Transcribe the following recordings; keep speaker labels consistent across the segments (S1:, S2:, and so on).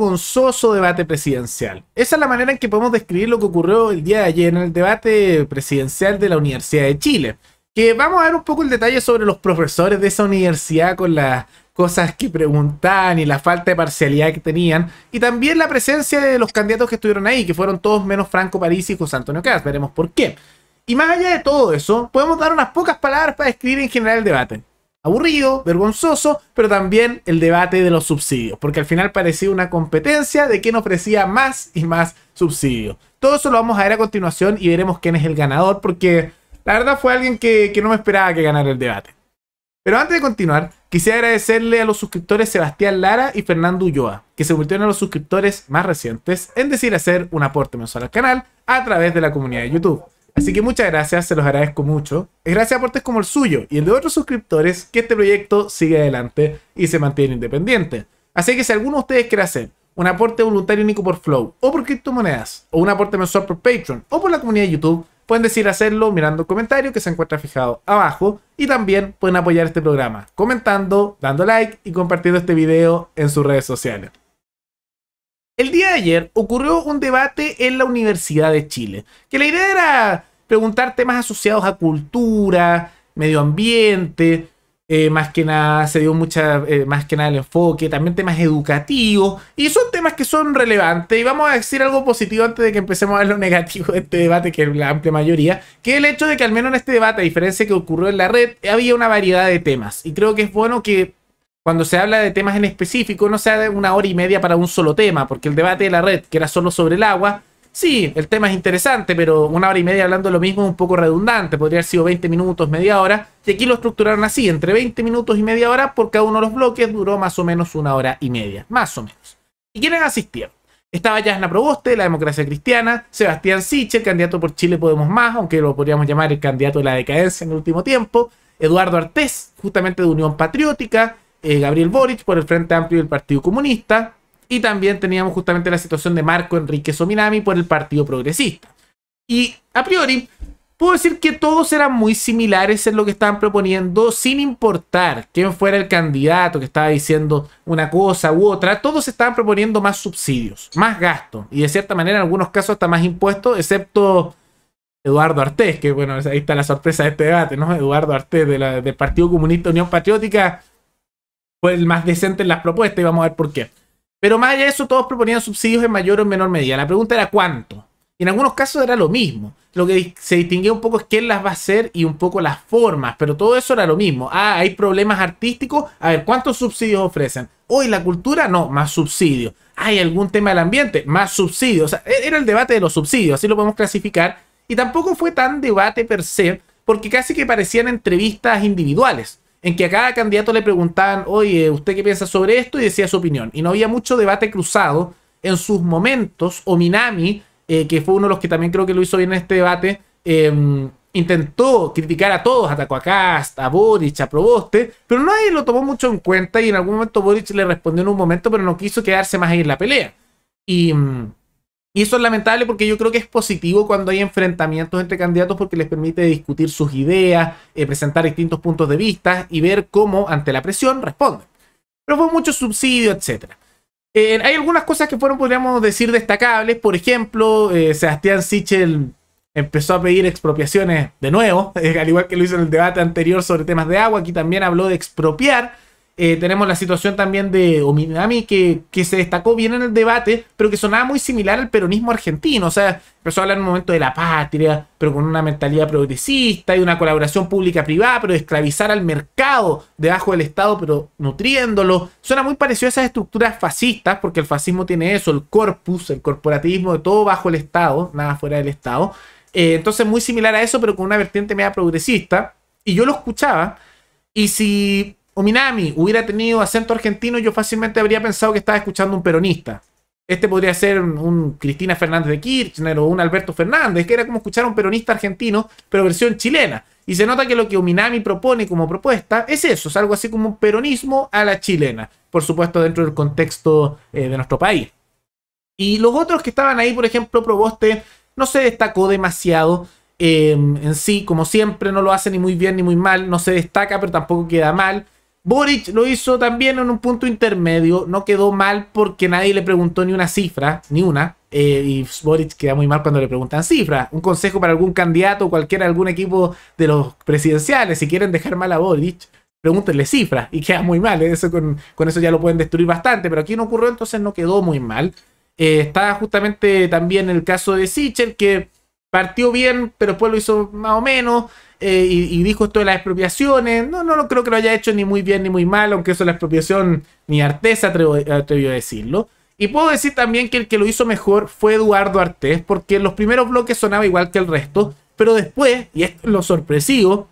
S1: vergonzoso debate presidencial. Esa es la manera en que podemos describir lo que ocurrió el día de ayer en el debate presidencial de la Universidad de Chile. Que vamos a ver un poco el detalle sobre los profesores de esa universidad con las cosas que preguntaban y la falta de parcialidad que tenían. Y también la presencia de los candidatos que estuvieron ahí, que fueron todos menos Franco París y José Antonio Cas. Veremos por qué. Y más allá de todo eso, podemos dar unas pocas palabras para describir en general el debate aburrido, vergonzoso, pero también el debate de los subsidios, porque al final parecía una competencia de quién ofrecía más y más subsidios. Todo eso lo vamos a ver a continuación y veremos quién es el ganador, porque la verdad fue alguien que, no me esperaba que ganara el debate. Pero antes de continuar, quisiera agradecerle a los suscriptores Sebastián Lara y Fernando Ulloa, que se volvieron a los suscriptores más recientes en decir hacer un aporte mensual al canal a través de la comunidad de YouTube. Así que muchas gracias, se los agradezco mucho. Es Gracias a aportes como el suyo y el de otros suscriptores que este proyecto sigue adelante y se mantiene independiente. Así que si alguno de ustedes quiere hacer un aporte voluntario único por Flow o por criptomonedas o un aporte mensual por Patreon o por la comunidad de YouTube, pueden decir hacerlo mirando el comentario que se encuentra fijado abajo y también pueden apoyar este programa comentando, dando like y compartiendo este video en sus redes sociales. El día de ayer ocurrió un debate en la Universidad de Chile, que la idea era preguntar temas asociados a cultura, medio ambiente, eh, más que nada se dio mucha, eh, más que nada el enfoque, también temas educativos, y son temas que son relevantes, y vamos a decir algo positivo antes de que empecemos a ver lo negativo de este debate, que es la amplia mayoría, que el hecho de que al menos en este debate, a diferencia de que ocurrió en la red, había una variedad de temas, y creo que es bueno que cuando se habla de temas en específico no sea de una hora y media para un solo tema, porque el debate de la red, que era solo sobre el agua, Sí, el tema es interesante, pero una hora y media hablando de lo mismo es un poco redundante. Podría haber sido 20 minutos, media hora. Y aquí lo estructuraron así, entre 20 minutos y media hora por cada uno de los bloques. Duró más o menos una hora y media, más o menos. ¿Y quiénes asistieron? Estaba Yasna Proboste, la democracia cristiana, Sebastián Siche, candidato por Chile Podemos Más, aunque lo podríamos llamar el candidato de la decadencia en el último tiempo, Eduardo Artés, justamente de Unión Patriótica, eh, Gabriel Boric por el Frente Amplio del Partido Comunista, y también teníamos justamente la situación de Marco Enrique Sominami por el Partido Progresista. Y a priori, puedo decir que todos eran muy similares en lo que estaban proponiendo, sin importar quién fuera el candidato que estaba diciendo una cosa u otra, todos estaban proponiendo más subsidios, más gastos y de cierta manera en algunos casos hasta más impuestos, excepto Eduardo Artés, que bueno, ahí está la sorpresa de este debate, ¿no? Eduardo Artés de la, del Partido Comunista Unión Patriótica fue el más decente en las propuestas y vamos a ver por qué. Pero más allá de eso, todos proponían subsidios en mayor o menor medida. La pregunta era cuánto. Y en algunos casos era lo mismo. Lo que se distinguía un poco es quién las va a hacer y un poco las formas, pero todo eso era lo mismo. Ah, hay problemas artísticos. A ver, ¿cuántos subsidios ofrecen? Hoy la cultura, no, más subsidios. Hay algún tema del ambiente, más subsidios. O sea, e-, era el debate de los subsidios, así lo podemos clasificar. Y tampoco fue tan debate per se, porque casi que parecían entrevistas individuales en que a cada candidato le preguntaban, oye, ¿usted qué piensa sobre esto? Y decía su opinión. Y no había mucho debate cruzado en sus momentos. O Minami, eh, que fue uno de los que también creo que lo hizo bien en este debate, em, intentó criticar a todos, a Cast, a Boric, a Proboste, pero nadie lo tomó mucho en cuenta y en algún momento Boric le respondió en un momento, pero no quiso quedarse más ahí en la pelea. Y... Mm, y eso es lamentable porque yo creo que es positivo cuando hay enfrentamientos entre candidatos porque les permite discutir sus ideas, eh, presentar distintos puntos de vista y ver cómo ante la presión responden. Pero fue mucho subsidio, etc. Eh, hay algunas cosas que fueron, podríamos decir, destacables. Por ejemplo, eh, Sebastián Sichel empezó a pedir expropiaciones de nuevo, al igual que lo hizo en el debate anterior sobre temas de agua. Aquí también habló de expropiar eh, tenemos la situación también de Ominami, que, que, se destacó bien en el debate, pero que sonaba muy similar al peronismo argentino. O sea, empezó a hablar en un momento de la patria, pero con una mentalidad progresista y una colaboración pública-privada, pero de esclavizar al mercado debajo del Estado, pero nutriéndolo. Suena muy parecido a esas estructuras fascistas, porque el fascismo tiene eso, el corpus, el corporativismo, de todo bajo el Estado, nada fuera del Estado. Eh, entonces, muy similar a eso, pero con una vertiente media progresista. Y yo lo escuchaba, y si Ominami hubiera tenido acento argentino, yo fácilmente habría pensado que estaba escuchando un peronista. Este podría ser un, Cristina Fernández de Kirchner o un Alberto Fernández, que era como escuchar a un peronista argentino, pero versión chilena. Y se nota que lo que Ominami propone como propuesta es eso, es algo así como un peronismo a la chilena, por supuesto dentro del contexto eh, de nuestro país. Y los otros que estaban ahí, por ejemplo, Proboste no se destacó demasiado. Eh, en sí, como siempre, no lo hace ni muy bien ni muy mal, no se destaca, pero tampoco queda mal. Boric lo hizo también en un punto intermedio, no quedó mal porque nadie le preguntó ni una cifra, ni una, eh, y Boric queda muy mal cuando le preguntan cifras. Un consejo para algún candidato, cualquiera, algún equipo de los presidenciales, si quieren dejar mal a Boric, pregúntenle cifras y queda muy mal. Eso con, con eso ya lo pueden destruir bastante, pero aquí no ocurrió, entonces no quedó muy mal. Eh, está justamente también el caso de Sichel, que partió bien, pero después lo hizo más o menos. Eh, y, dijo esto de las expropiaciones. No, no, no creo que lo haya hecho ni muy bien ni muy mal, aunque eso la expropiación ni Artés atrevo, atrevió a decirlo. Y puedo decir también que el que lo hizo mejor fue Eduardo Artés, porque los primeros bloques sonaba igual que el resto, pero después, y esto es lo sorpresivo,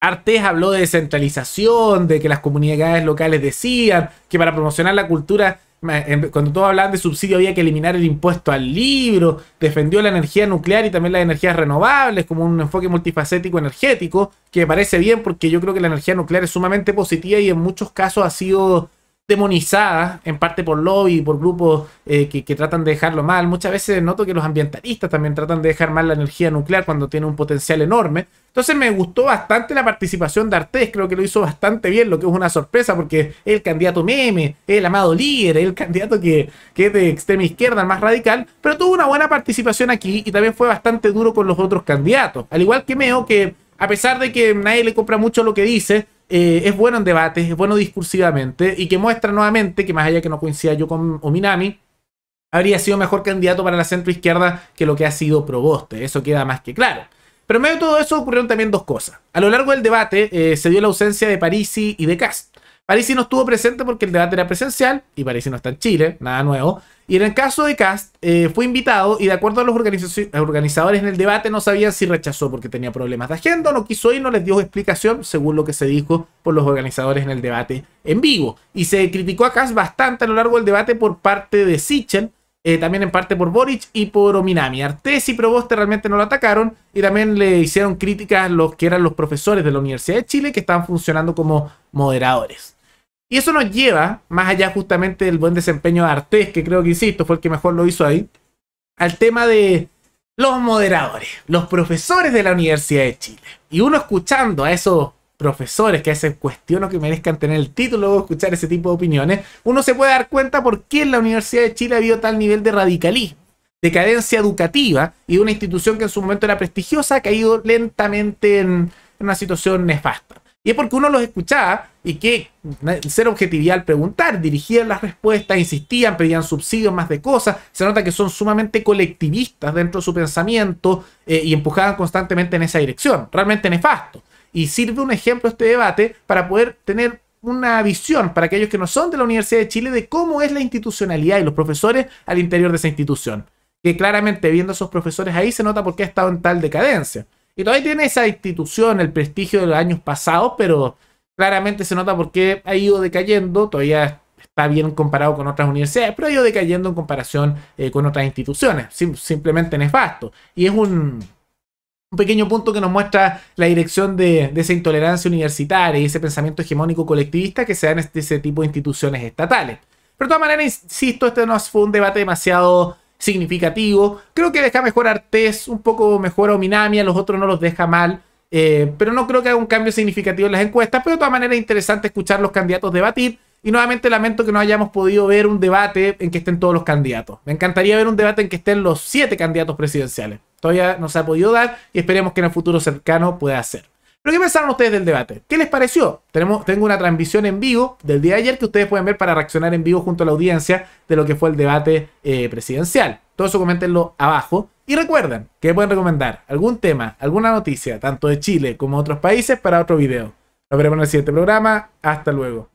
S1: Artes habló de descentralización, de que las comunidades locales decían que para promocionar la cultura Em, cuando todos hablaban de subsidio había que eliminar el impuesto al libro, defendió la energía nuclear y también las energías renovables como un enfoque multifacético energético, que me parece bien porque yo creo que la energía nuclear es sumamente positiva y en muchos casos ha sido demonizada en parte por lobby, por grupos eh, que, tratan de dejarlo mal. Muchas veces noto que los ambientalistas también tratan de dejar mal la energía nuclear cuando tiene un potencial enorme. Entonces me gustó bastante la participación de Artés, creo que lo hizo bastante bien, lo que es una sorpresa porque es el candidato meme, el amado líder, el candidato que, que es de extrema izquierda, el más radical, pero tuvo una buena participación aquí y también fue bastante duro con los otros candidatos. Al igual que Meo, que a pesar de que nadie le compra mucho lo que dice, eh, es bueno en debates, es bueno discursivamente y que muestra nuevamente que más allá que no coincida yo con Ominami, habría sido mejor candidato para la centro izquierda que lo que ha sido Proboste. Eso queda más que claro. Pero en medio de todo eso ocurrieron también dos cosas. A lo largo del debate eh, se dio la ausencia de Parisi y de Cast. Parisi no estuvo presente porque el debate era presencial y Parisi no está en Chile, nada nuevo. Y en el caso de Cast, eh, fue invitado y de acuerdo a los organizadores en el debate no sabían si rechazó porque tenía problemas de agenda, no quiso ir, no les dio explicación, según lo que se dijo por los organizadores en el debate en vivo. Y se criticó a Kast bastante a lo largo del debate por parte de Sichel, eh, también en parte por Boric y por Ominami. Artes y Proboste realmente no lo atacaron y también le hicieron críticas a los que eran los profesores de la Universidad de Chile que estaban funcionando como moderadores. Y eso nos lleva, más allá justamente del buen desempeño de Artés, que creo que insisto, fue el que mejor lo hizo ahí, al tema de los moderadores, los profesores de la Universidad de Chile. Y uno escuchando a esos profesores que hacen cuestiones que merezcan tener el título o escuchar ese tipo de opiniones, uno se puede dar cuenta por qué en la Universidad de Chile ha habido tal nivel de radicalismo, decadencia educativa y una institución que en su momento era prestigiosa ha caído lentamente en una situación nefasta. Y es porque uno los escuchaba y que ser objetividad al preguntar, dirigían las respuestas, insistían, pedían subsidios, más de cosas. Se nota que son sumamente colectivistas dentro de su pensamiento eh, y empujaban constantemente en esa dirección. Realmente nefasto. Y sirve un ejemplo este debate para poder tener una visión para aquellos que no son de la Universidad de Chile de cómo es la institucionalidad y los profesores al interior de esa institución. Que claramente viendo a esos profesores ahí se nota por qué ha estado en tal decadencia. Y todavía tiene esa institución, el prestigio de los años pasados, pero claramente se nota porque ha ido decayendo, todavía está bien comparado con otras universidades, pero ha ido decayendo en comparación eh, con otras instituciones, simplemente nefasto. Y es un, un pequeño punto que nos muestra la dirección de, esa intolerancia universitaria y ese pensamiento hegemónico colectivista que se da en este, ese tipo de instituciones estatales. Pero de todas maneras, insisto, este no fue un debate demasiado significativo. Creo que deja mejor a Artés, un poco mejor a Minami a los otros no los deja mal. Eh, pero no creo que haga un cambio significativo en las encuestas, pero de todas maneras es interesante escuchar los candidatos debatir. Y nuevamente lamento que no hayamos podido ver un debate en que estén todos los candidatos. Me encantaría ver un debate en que estén los siete candidatos presidenciales. Todavía no se ha podido dar y esperemos que en el futuro cercano pueda ser pero ¿qué pensaron ustedes del debate? ¿Qué les pareció? tengo una transmisión en vivo del día de ayer que ustedes pueden ver para reaccionar en vivo junto a la audiencia de lo que fue el debate eh, presidencial. Todo eso coméntenlo abajo. Y recuerden que pueden recomendar algún tema, alguna noticia, tanto de Chile como de otros países, para otro video. Nos veremos en el siguiente programa. Hasta luego.